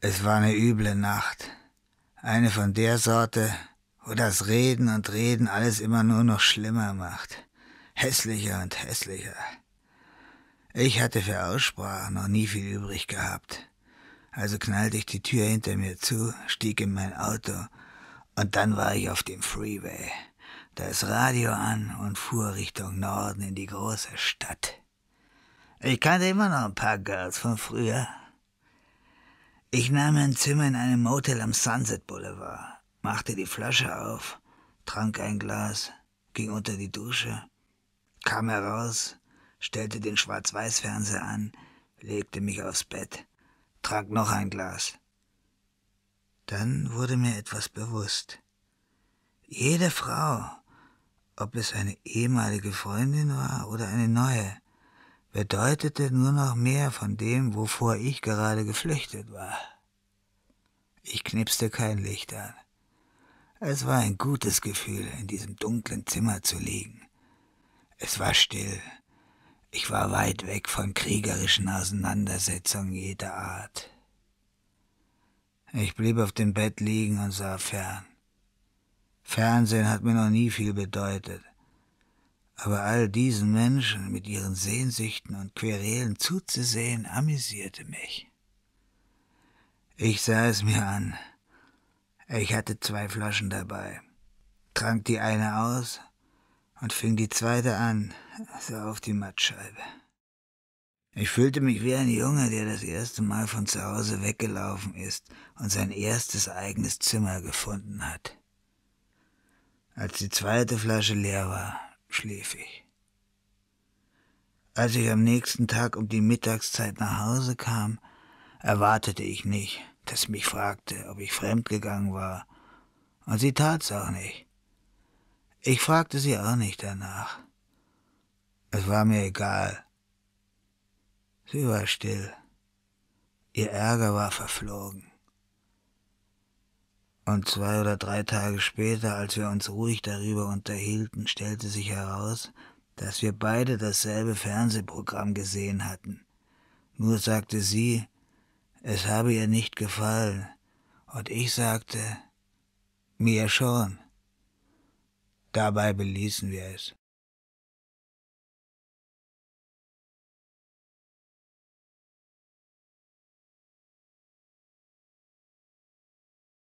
Es war eine üble Nacht. Eine von der Sorte, wo das Reden und Reden alles immer nur noch schlimmer macht. Hässlicher und hässlicher. Ich hatte für Aussprache noch nie viel übrig gehabt. Also knallte ich die Tür hinter mir zu, stieg in mein Auto und dann war ich auf dem Freeway. Das Radio an und fuhr Richtung Norden in die große Stadt. Ich kannte immer noch ein paar Girls von früher, ich nahm ein Zimmer in einem Motel am Sunset Boulevard, machte die Flasche auf, trank ein Glas, ging unter die Dusche, kam heraus, stellte den Schwarz-Weiß-Fernseher an, legte mich aufs Bett, trank noch ein Glas. Dann wurde mir etwas bewusst. Jede Frau, ob es eine ehemalige Freundin war oder eine neue, bedeutete nur noch mehr von dem, wovor ich gerade geflüchtet war. Ich knipste kein Licht an. Es war ein gutes Gefühl, in diesem dunklen Zimmer zu liegen. Es war still. Ich war weit weg von kriegerischen Auseinandersetzungen jeder Art. Ich blieb auf dem Bett liegen und sah fern. Fernsehen hat mir noch nie viel bedeutet aber all diesen Menschen mit ihren Sehnsüchten und Querelen zuzusehen, amüsierte mich. Ich sah es mir an. Ich hatte zwei Flaschen dabei, trank die eine aus und fing die zweite an, so auf die Mattscheibe. Ich fühlte mich wie ein Junge, der das erste Mal von zu Hause weggelaufen ist und sein erstes eigenes Zimmer gefunden hat. Als die zweite Flasche leer war, schläfig. Als ich am nächsten Tag um die Mittagszeit nach Hause kam, erwartete ich nicht, dass sie mich fragte, ob ich fremdgegangen war, und sie tat's auch nicht. Ich fragte sie auch nicht danach. Es war mir egal. Sie war still. Ihr Ärger war verflogen. Und zwei oder drei Tage später, als wir uns ruhig darüber unterhielten, stellte sich heraus, dass wir beide dasselbe Fernsehprogramm gesehen hatten. Nur sagte sie, es habe ihr nicht gefallen, und ich sagte, mir schon. Dabei beließen wir es.